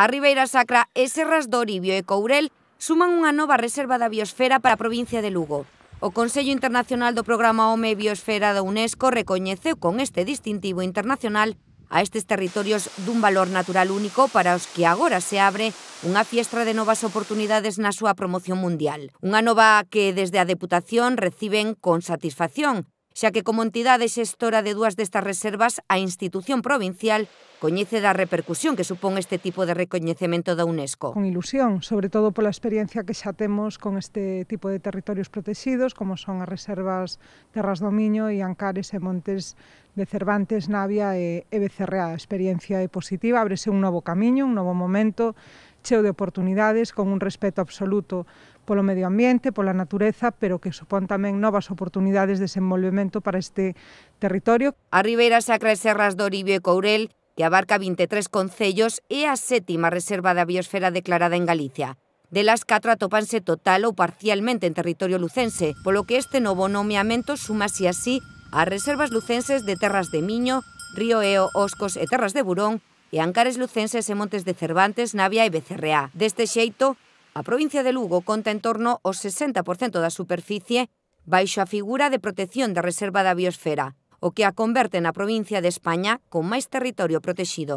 A Ribeira Sacra e Serras do Oribio e Courel suman unha nova reserva da biosfera para a provincia de Lugo. O Consello Internacional do Programa Home e Biosfera da UNESCO recoñeceu con este distintivo internacional a estes territorios dun valor natural único para os que agora se abre unha fiestra de novas oportunidades na súa promoción mundial. Unha nova que desde a Deputación reciben con satisfacción, xa que como entidade xestora de dúas destas reservas, a institución provincial coñece da repercusión que supón este tipo de recoñecemento da UNESCO. Con ilusión, sobre todo pola experiencia que xa temos con este tipo de territorios protegidos, como son as reservas Terras do Miño e Ancares e Montes de Cervantes, Navia e, Becerrea. A experiencia é positiva, ábrese un novo camiño, un novo momento, cheo de oportunidades, con un respeto absoluto polo medio ambiente, pola natureza, pero que supón tamén novas oportunidades de desenvolvemento para este territorio. A Ribeira Sacra e Serras do Oribio e Courel que abarca 23 concellos, e a sétima reserva da biosfera declarada en Galicia. Delas, catro atopanse total ou parcialmente en territorio lucense, polo que este novo nomeamento suma así as reservas lucenses de Terras de Miño, Río Eo, Oscos e Terras de Burón, e Ancares lucenses e Montes de Cervantes, Navia e Becerreá. Deste xeito, a provincia de Lugo conta en torno ao 60% da superficie baixo a figura de protección da reserva da biosfera, o que a converte na provincia de España con máis territorio protexido.